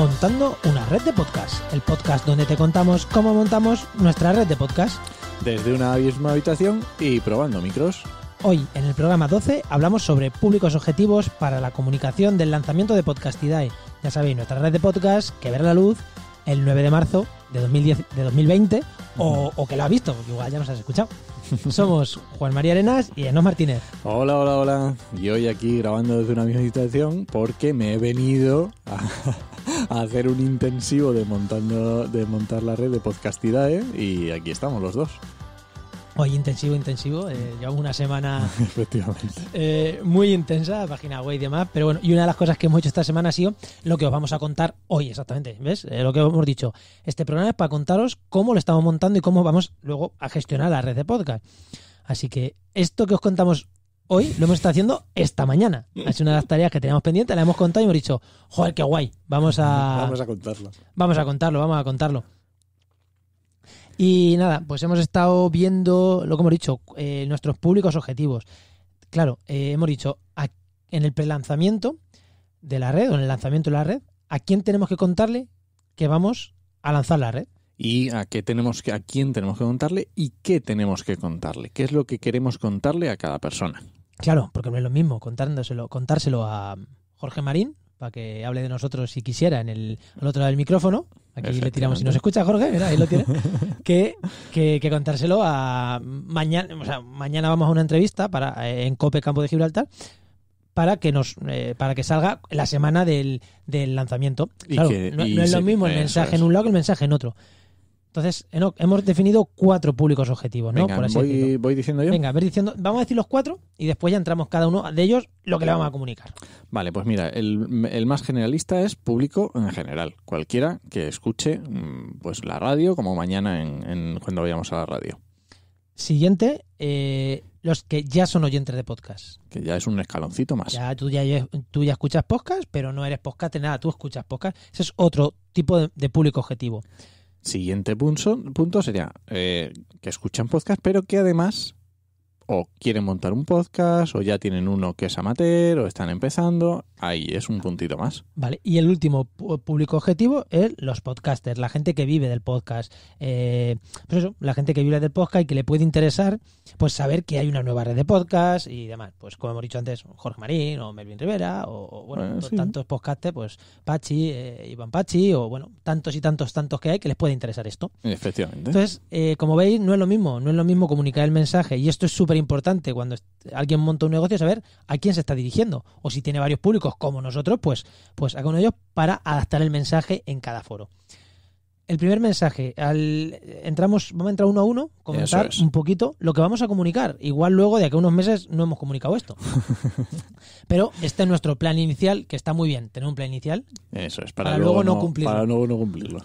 Montando una red de podcast, el podcast donde te contamos cómo montamos nuestra red de podcast. Desde una misma habitación y probando micros. Hoy, en el programa 12, hablamos sobre públicos objetivos para la comunicación del lanzamiento de Podcastidae. Ya sabéis, nuestra red de podcast que verá la luz el 9 de marzo de, 2020 o, que lo ha visto, igual ya nos has escuchado. Somos Juan María Arenas y Enos Martínez. Hola, hola, hola. Y hoy aquí grabando desde una misma habitación porque me he venido a, hacer un intensivo de, de montar la red de podcastidad ¿eh? y aquí estamos los dos. Hoy intensivo, intensivo. Eh, llevamos una semana Efectivamente. Eh, muy intensa, página web y demás. Pero bueno, y una de las cosas que hemos hecho esta semana ha sido lo que os vamos a contar hoy, exactamente. ¿Ves? lo que hemos dicho. Este programa es para contaros cómo lo estamos montando y cómo vamos luego a gestionar la red de podcast. Así que esto que os contamos hoy lo hemos estado haciendo esta mañana. Es mm. una de las tareas que teníamos pendiente, la hemos contado y hemos dicho, joder, qué guay, vamos a... Vamos a contarlo. Vamos a contarlo, vamos a contarlo. Y nada, pues hemos estado viendo, lo que hemos dicho, eh, nuestros públicos objetivos. Claro, eh, hemos dicho, en el prelanzamiento de la red, o en el lanzamiento de la red, ¿a quién tenemos que contarle que vamos a lanzar la red? Y a qué tenemos que, a quién tenemos que contarle y qué tenemos que contarle, qué es lo que queremos contarle a cada persona. Claro, porque no es lo mismo contárselo a Jorge Marín, para que hable de nosotros si quisiera en el, al otro lado del micrófono. Aquí le tiramos, si nos escucha Jorge, ahí lo tiene, que, que, contárselo a mañana, o sea, mañana vamos a una entrevista para, eh, en Cope Campo de Gibraltar, para que nos eh, para que salga la semana del, del lanzamiento. Claro, no, es lo mismo el mensaje en un lado que el mensaje en otro. Entonces, hemos definido cuatro públicos objetivos, ¿no? voy, diciendo yo. Venga, diciendo, vamos a decir los cuatro y después ya entramos cada uno de ellos lo que le vamos a comunicar. Vale, pues mira, el, más generalista es público en general. Cualquiera que escuche mm, pues la radio, como mañana en, cuando vayamos a la radio. Siguiente, eh, los que ya son oyentes de podcast. Que ya es un escaloncito más. Ya tú ya, escuchas podcast, pero no eres podcast, nada, tú escuchas podcast. Ese es otro tipo de, de público objetivo. Siguiente punto, sería eh, que escuchan podcast, pero que además o quieren montar un podcast, o ya tienen uno que es amateur, o están empezando, Ahí es un puntito más. Vale, y el último público objetivo es los podcasters, la gente que vive del podcast. Eh, pues eso, la gente que vive del podcast y que le puede interesar, pues saber que hay una nueva red de podcast y demás. Pues como hemos dicho antes, Jorge Marín o Melvin Rivera o, bueno, eh, tantos podcasters, pues Pachi, eh, Iván Pachi o bueno, tantos y tantos, tantos que hay que les puede interesar esto. Efectivamente. Entonces, eh, como veis, no es lo mismo, no es lo mismo comunicar el mensaje y esto es súper importante cuando alguien monta un negocio, saber a quién se está dirigiendo o si tiene varios públicos como nosotros, pues, pues a con ellos para adaptar el mensaje en cada foro. El primer mensaje, al, entramos, vamos a entrar uno a uno, comentar un poquito lo que vamos a comunicar. Igual luego de aquí a unos meses no hemos comunicado esto. Pero este es nuestro plan inicial, que está muy bien, tener un plan inicial. Eso es, para, luego, no, no cumplirlo. Para luego no cumplirlo.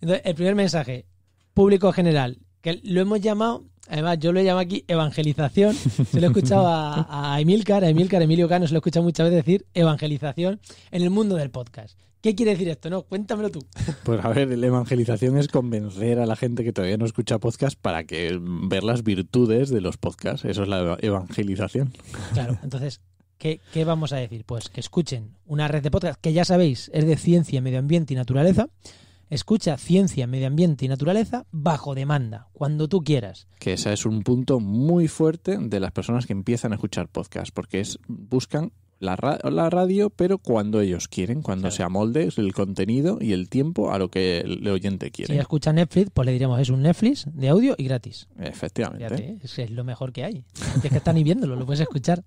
Entonces, el primer mensaje, público general, que lo hemos llamado Además, yo lo llamo aquí evangelización. Se lo he escuchado a, a Emilcar, a Emilcar, Emilio Cano, se lo he escuchado muchas veces decir evangelización en el mundo del podcast. ¿Qué quiere decir esto? No, cuéntamelo tú. Pues a ver, la evangelización es convencer a la gente que todavía no escucha podcast para que ver las virtudes de los podcasts. Eso es la evangelización. Claro, entonces, ¿qué, qué vamos a decir? Pues que escuchen una red de podcast que ya sabéis es de ciencia, medio ambiente y naturaleza Escucha ciencia, medio ambiente y naturaleza bajo demanda, cuando tú quieras. Que ese es un punto muy fuerte de las personas que empiezan a escuchar podcast, porque es, buscan la, radio, pero cuando ellos quieren, cuando se amolde el contenido y el tiempo a lo que el oyente quiere. Si escucha Netflix, pues le diremos, es un Netflix de audio y gratis. Efectivamente. es, lo mejor que hay. es que están y viéndolo, lo puedes escuchar.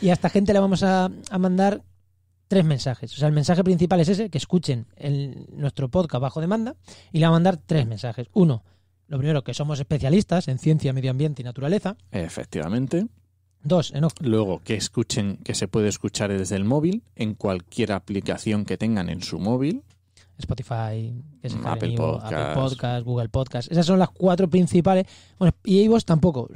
Y a esta gente le vamos a mandar tres mensajes. O sea, el mensaje principal es ese, que escuchen el, nuestro podcast bajo demanda y le va a mandar tres mensajes. Uno, lo primero, que somos especialistas en ciencia, medio ambiente y naturaleza. Efectivamente. Dos, Luego, que escuchen, que se puede escuchar desde el móvil, en cualquier aplicación que tengan en su móvil. Spotify, Apple, Podcast. Google Podcast. Esas son las cuatro principales. Bueno, y iVoox tampoco.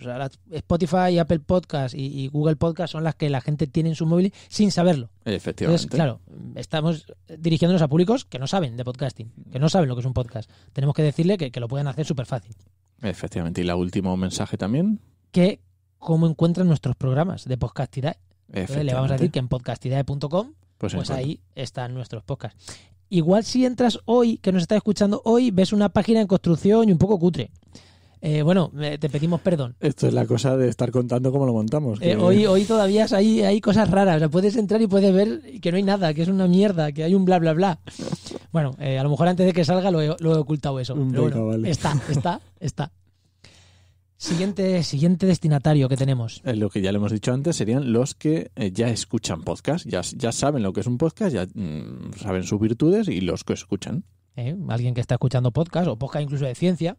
Spotify, Apple Podcast y, Google Podcast son las que la gente tiene en su móvil sin saberlo. Efectivamente. claro, estamos dirigiéndonos a públicos que no saben de podcasting, que no saben lo que es un podcast. Tenemos que decirle que, lo pueden hacer súper fácil. Efectivamente. ¿Y la último mensaje también? Que cómo encuentran nuestros programas de podcastidad. le vamos a decir que en podcastidad.com pues, pues ahí están nuestros podcasts igual si entras hoy, que nos estás escuchando hoy, ves una página en construcción y un poco cutre. Eh, bueno, eh, te pedimos perdón. Esto es la cosa de estar contando cómo lo montamos. Eh, hoy, hoy todavía hay, hay cosas raras. O sea, puedes entrar y puedes ver que no hay nada, que es una mierda, que hay un bla, bla, bla. Bueno, a lo mejor antes de que salga lo he, lo ocultado eso. Está, está, está. Siguiente, siguiente destinatario que tenemos. Eh, lo que ya le hemos dicho antes serían los que eh, ya escuchan podcast, ya, ya, saben lo que es un podcast, ya mm, saben sus virtudes y los que escuchan. Eh, alguien que está escuchando podcast o podcast incluso de ciencia,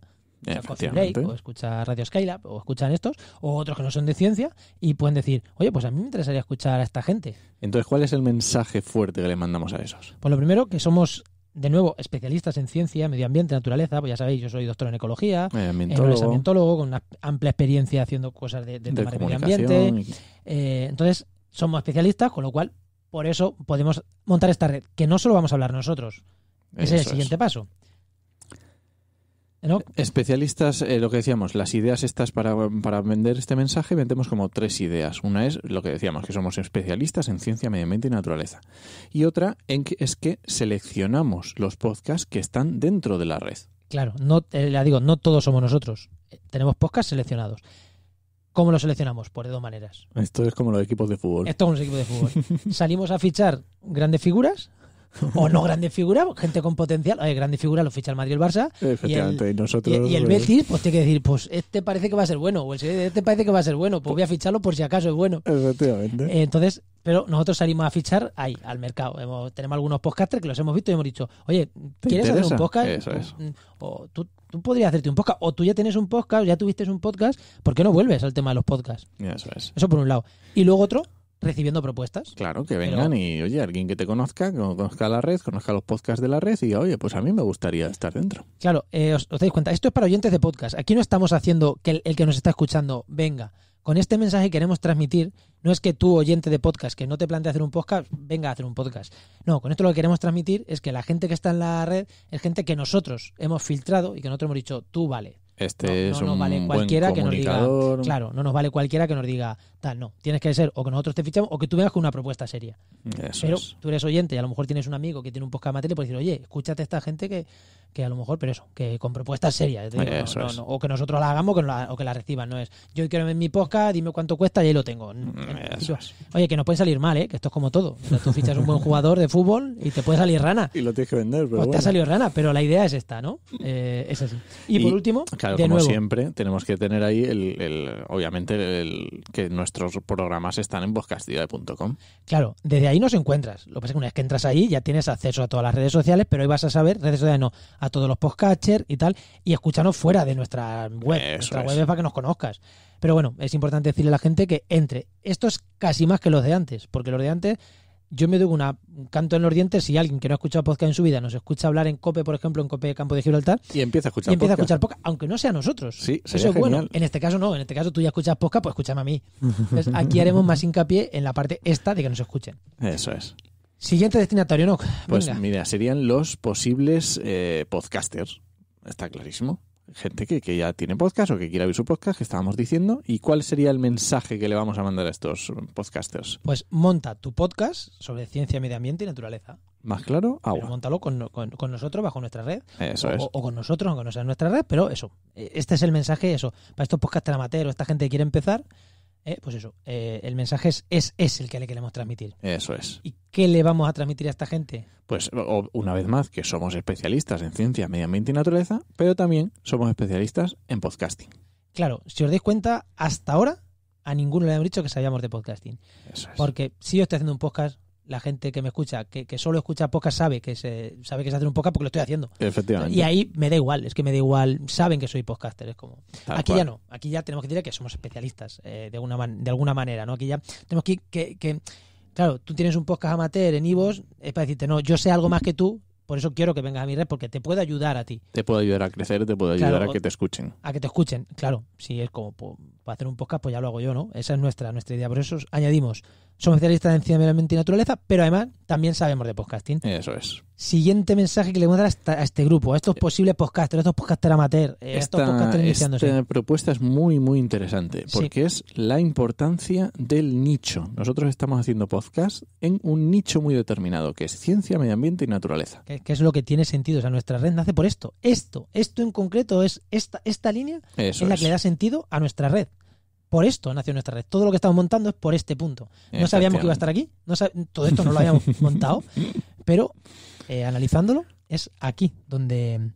o, o escucha Radio Skylab, o escuchan estos, o otros que no son de ciencia, y pueden decir, oye, pues a mí me interesaría escuchar a esta gente. Entonces, ¿cuál es el mensaje fuerte que le mandamos a esos? Pues lo primero, que somos de nuevo, especialistas en ciencia, medio ambiente, naturaleza, pues ya sabéis, yo soy doctor en ecología, eh, ambientólogo, con una amplia experiencia haciendo cosas de, de, de medio ambiente. Eh, entonces, somos especialistas, con lo cual, por eso podemos montar esta red, que no solo vamos a hablar nosotros, ese es el siguiente paso. Especialistas, eh, lo que decíamos, las ideas estas para, vender este mensaje, vendemos como tres ideas. Una es lo que decíamos, que somos especialistas en ciencia, medio ambiente y naturaleza. Y otra en que, es que seleccionamos los podcasts que están dentro de la red. Claro, no, eh, digo, no todos somos nosotros. Tenemos podcasts seleccionados. ¿Cómo los seleccionamos? Por dos maneras. Esto es como los equipos de fútbol. Esto es los equipos de fútbol. Salimos a fichar grandes figuras, o no grandes figuras, gente con potencial. Oye, grandes figuras los ficha el Madrid el Barça. y, el, el Betis, pues tiene que decir, pues este parece que va a ser bueno, o pues, este parece que va a ser bueno, pues voy a ficharlo por si acaso es bueno. Efectivamente. Eh, entonces, pero nosotros salimos a fichar ahí, al mercado. tenemos algunos podcasters que los hemos visto y hemos dicho, oye, ¿quieres hacer un podcast? Mm, mm, o, tú, tú, podrías hacerte un podcast, o tú ya tienes un podcast, ya tuviste un podcast, ¿por qué no vuelves al tema de los podcasts? Eso es. Eso por un lado. Y luego otro, recibiendo propuestas. Claro, que vengan y, oye, alguien que te conozca, conozca la red, conozca los podcasts de la red y, oye, pues a mí me gustaría estar dentro. Claro, eh, os, dais cuenta, esto es para oyentes de podcast. Aquí no estamos haciendo que el, que nos está escuchando venga. Con este mensaje queremos transmitir, no es que tú, oyente de podcast, que no te plantea hacer un podcast, venga a hacer un podcast. No, con esto lo que queremos transmitir es que la gente que está en la red es gente que nosotros hemos filtrado y que nosotros hemos dicho, tú vale, este no, es no un vale cualquiera que nos diga, claro, no nos vale cualquiera que nos diga tal, no, tienes que ser o que nosotros te fichemos o que tú vengas con una propuesta seria. Pero tú eres oyente y a lo mejor tienes un amigo que tiene un podcast materia y puedes decir, oye, escúchate a esta gente que que a lo mejor, pero eso, que con propuestas serias. o que nosotros la hagamos o que, la, reciban, no es. Yo quiero ver mi podcast, dime cuánto cuesta y ahí lo tengo. Mm, Oye, que no puede salir mal, ¿eh? que esto es como todo. tú fichas un buen jugador de fútbol y te puede salir rana. Y lo tienes que vender, pero. Pues te ha salido rana, pero la idea es esta, ¿no? Eh, es así. Y, por último, claro, como siempre, tenemos que tener ahí el, obviamente, que nuestros programas están en podcastidea.com. Claro, desde ahí nos encuentras. Lo que pasa es que una vez que entras ahí ya tienes acceso a todas las redes sociales, pero ahí vas a saber, redes sociales no, a todos los podcasters y tal, y escúchanos fuera de nuestra web. nuestra web para que nos conozcas. Pero bueno, es importante decirle a la gente que entre. Esto es casi más que los de antes, porque los de antes yo me doy una, un canto en los dientes si alguien que no ha escuchado podcast en su vida nos escucha hablar en COPE, por ejemplo, en COPE Campo de Gibraltar. Y empieza a escuchar y empieza a escuchar podcast, aunque no sea nosotros. Sí, Eso es bueno. En este caso no, en este caso tú ya escuchas podcast, pues escúchame a mí. Entonces, aquí haremos más hincapié en la parte esta de que nos escuchen. Eso es. Siguiente destinatario, ¿no? Pues mira, serían los posibles eh, podcasters. Está clarísimo. Gente que, ya tiene podcast o que quiera abrir su podcast, que estábamos diciendo. ¿Y cuál sería el mensaje que le vamos a mandar a estos podcasters? Pues monta tu podcast sobre ciencia, medio ambiente y naturaleza. Más claro, agua. montalo con, nosotros bajo nuestra red. Eso o, es. o, con nosotros, aunque no sea nuestra red, pero eso. E, este es el mensaje, eso. Para estos podcasters amateurs esta gente que quiere empezar, eh, pues eso, eh, el mensaje es, es, el que le queremos transmitir. Eso es. ¿Y qué le vamos a transmitir a esta gente? Pues una vez más, que somos especialistas en ciencia, medio ambiente y naturaleza, pero también somos especialistas en podcasting. Claro, si os dais cuenta, hasta ahora a ninguno le hemos dicho que sabíamos de podcasting. Eso es. Porque si yo estoy haciendo un podcast, la gente que me escucha, que, que solo escucha pocas sabe que se sabe que hace un podcast porque lo estoy haciendo. Efectivamente. Y ahí me da igual, es que me da igual, saben que soy podcaster, es como. aquí ya no, aquí ya tenemos que decir que somos especialistas eh, de, una de alguna manera, ¿no? Aquí ya tenemos que, que, Claro, tú tienes un podcast amateur en Ivos, es para decirte, no, yo sé algo más que tú, por eso quiero que vengas a mi red, porque te puede ayudar a ti. Te puedo ayudar a crecer, te puedo ayudar a que te escuchen. A que te escuchen, claro. Si es como pues, para hacer un podcast, pues ya lo hago yo, ¿no? Esa es nuestra, nuestra idea. Por eso añadimos, somos especialistas en ciencia, medio ambiente y naturaleza, pero además también sabemos de podcasting. Eso es siguiente mensaje que le voy a dar a este grupo, a estos eh, posibles podcasters, a estos podcasters amateur, eh, a estos podcasters iniciándose. Esta propuesta es muy, muy interesante porque es la importancia del nicho. Nosotros estamos haciendo podcast en un nicho muy determinado, que es ciencia, medio ambiente y naturaleza. Que, es lo que tiene sentido. O sea, nuestra red nace por esto. Esto, esto en concreto es esta, esta línea en la que le da sentido a nuestra red por esto nació nuestra red. Todo lo que estamos montando es por este punto. No sabíamos que iba a estar aquí, no todo esto no lo habíamos montado, pero eh, analizándolo, es aquí donde,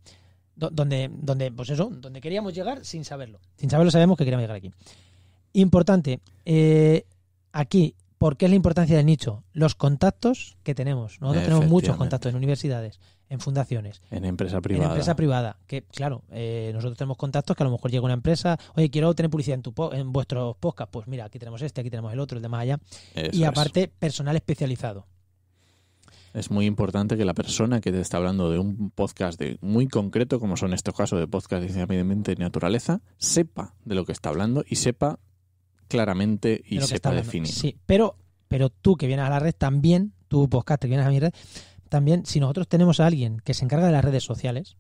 donde, donde, pues eso, donde queríamos llegar sin saberlo. Sin saberlo sabemos que queríamos llegar aquí. Importante, eh, aquí, ¿por qué es la importancia del nicho? Los contactos que tenemos. Nosotros tenemos muchos contactos en universidades, en fundaciones. En empresa privada. En empresa privada, que claro, eh, nosotros tenemos contactos que a lo mejor llega una empresa, oye, quiero tener publicidad en, tu en vuestros podcast pues mira, aquí tenemos este, aquí tenemos el otro, el de más allá. y aparte, personal especializado es muy importante que la persona que te está hablando de un podcast de muy concreto, como son estos casos de podcast de naturaleza, sepa de lo que está hablando y sepa claramente y sepa definir. Sí, pero, pero tú que vienes a la red también, tu podcast que vienes a mi red, también si nosotros tenemos a alguien que se encarga de las redes sociales,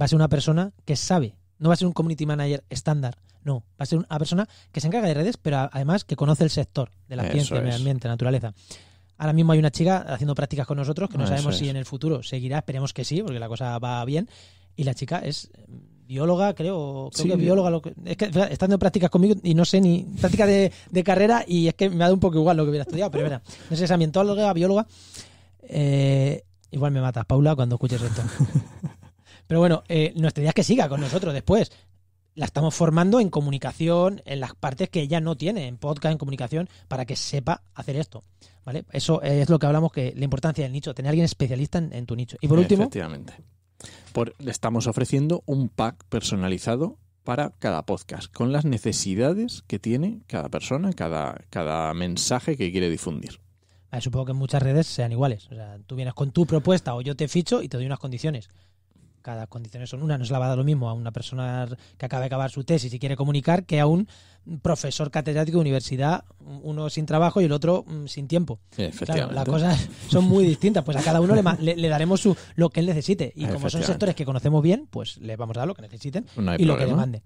va a ser una persona que sabe, no va a ser un community manager estándar, no, va a ser una persona que se encarga de redes, pero además que conoce el sector de la ciencia, medio ambiente, naturaleza. Ahora mismo hay una chica haciendo prácticas con nosotros que no, ah, sabemos si en el futuro seguirá, esperemos que sí, porque la cosa va bien. Y la chica es bióloga, creo, creo que es bióloga. Lo es que está haciendo prácticas conmigo y no sé ni prácticas de, carrera y es que me ha dado un poco igual lo que hubiera estudiado, pero verá, no sé, es ambientóloga, bióloga. Eh, igual me matas, Paula, cuando escuches esto. Pero bueno, eh, nuestra idea es que siga con nosotros después la estamos formando en comunicación, en las partes que ella no tiene, en podcast, en comunicación, para que sepa hacer esto. ¿Vale? Eso es lo que hablamos, que la importancia del nicho, tener a alguien especialista en, tu nicho. Y por último. Efectivamente. Por, le estamos ofreciendo un pack personalizado para cada podcast, con las necesidades que tiene cada persona, cada, cada mensaje que quiere difundir. supongo que en muchas redes sean iguales. O sea, tú vienes con tu propuesta o yo te ficho y te doy unas condiciones cada condición son una. No es la va a dar lo mismo a una persona que acaba de acabar su tesis y quiere comunicar que a un profesor catedrático de universidad, uno sin trabajo y el otro mm, sin tiempo. las cosas son muy distintas, pues a cada uno le, daremos su, lo que él necesite. Y como son sectores que conocemos bien, pues le vamos a dar lo que necesiten y lo que demande.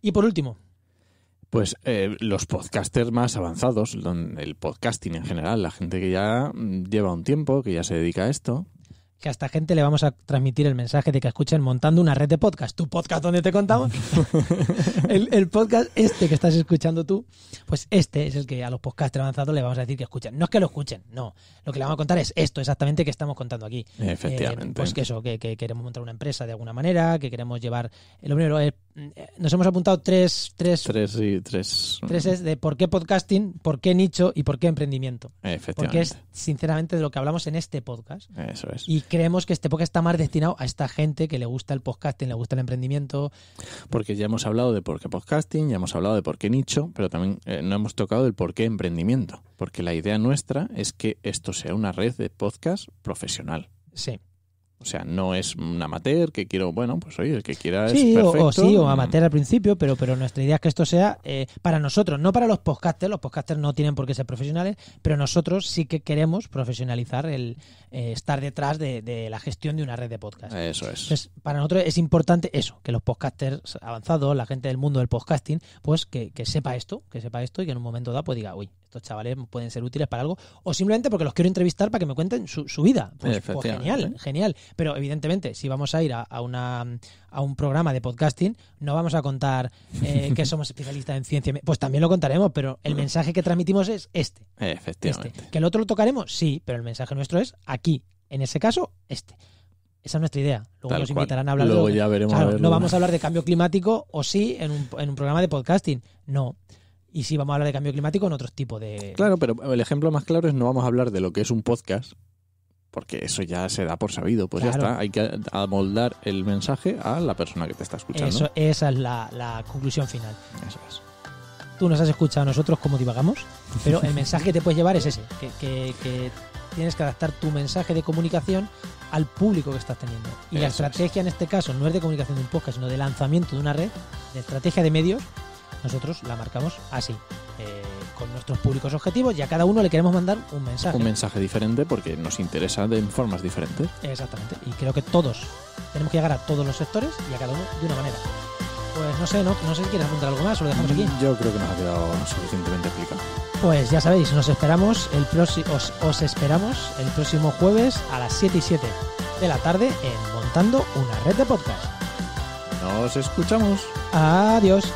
Y por último, pues eh, los podcasters más avanzados, el podcasting en general, la gente que ya mm, lleva un tiempo, que ya se dedica a esto, que a esta gente le vamos a transmitir el mensaje de que escuchen montando una red de podcast. Tu podcast donde te contamos. el, podcast este que estás escuchando tú, pues este es el que a los podcasters avanzados le vamos a decir que escuchen. No es que lo escuchen, no. Lo que le vamos a contar es esto exactamente que estamos contando aquí. Eh, Efectivamente. pues que eso, que, queremos montar una empresa de alguna manera, que queremos llevar... el Mm, nos hemos apuntado tres, tres, sí, tres. tres es de por qué podcasting, por qué nicho y por qué emprendimiento. Efectivamente. Porque es sinceramente de lo que hablamos en este podcast. Eso es. Y creemos que este podcast está más destinado a esta gente que le gusta el podcasting, le gusta el emprendimiento. Porque ya hemos hablado de por qué podcasting, ya hemos hablado de por qué nicho, pero también eh, no hemos tocado el por qué emprendimiento. Porque la idea nuestra es que esto sea una red de podcast profesional. Sí. O sea, no es un amateur que quiero, bueno, pues oye, el que quiera es perfecto. O, o, sí, o amateur al principio, pero, pero nuestra idea es que esto sea eh, para nosotros, no para los podcasters, los podcasters no tienen por qué ser profesionales, pero nosotros sí que queremos profesionalizar el eh, estar detrás de, la gestión de una red de podcast. Eso es. para nosotros es importante eso, que los podcasters avanzados, la gente del mundo del podcasting, pues que, que sepa esto, que sepa esto y que en un momento dado pues diga, uy, estos chavales pueden ser útiles para algo, o simplemente porque los quiero entrevistar para que me cuenten su, vida. Pues, pues genial, genial. Pero evidentemente, si vamos a ir a, una, a un programa de podcasting, no vamos a contar eh, que somos especialistas en ciencia. Pues también lo contaremos, pero el mensaje que transmitimos es este. Efectivamente. Este. ¿Que el otro lo tocaremos? Sí, pero el mensaje nuestro es aquí. En ese caso, este. Esa es nuestra idea. Luego nos invitarán a hablar Luego ya veremos No vamos a hablar de cambio climático o sí en un, en un programa de podcasting. No. Y si vamos a hablar de cambio climático en otros tipo de... Claro, pero el ejemplo más claro es no vamos a hablar de lo que es un podcast, porque eso ya se da por sabido, pues ya está, hay que amoldar el mensaje a la persona que te está escuchando. Eso, esa es la, conclusión final. Eso es. Tú nos has escuchado a nosotros como divagamos, pero el mensaje que te puedes llevar es ese, que, tienes que adaptar tu mensaje de comunicación al público que estás teniendo. Y la estrategia en este caso no es de comunicación de un podcast, sino de lanzamiento de una red, de estrategia de medios, nosotros la marcamos así. Eh, con nuestros públicos objetivos y a cada uno le queremos mandar un mensaje. Un mensaje diferente porque nos interesa de formas diferentes. Exactamente. Y creo que todos tenemos que llegar a todos los sectores y a cada uno de una manera. Pues no sé, no, no sé si quieres apuntar algo más o lo dejamos aquí. Mm, yo creo que nos ha quedado suficientemente explicado. Pues ya sabéis, nos esperamos el os, os esperamos el próximo jueves a las 7 y 7 de la tarde en Montando una red de podcast. Nos escuchamos. Adiós.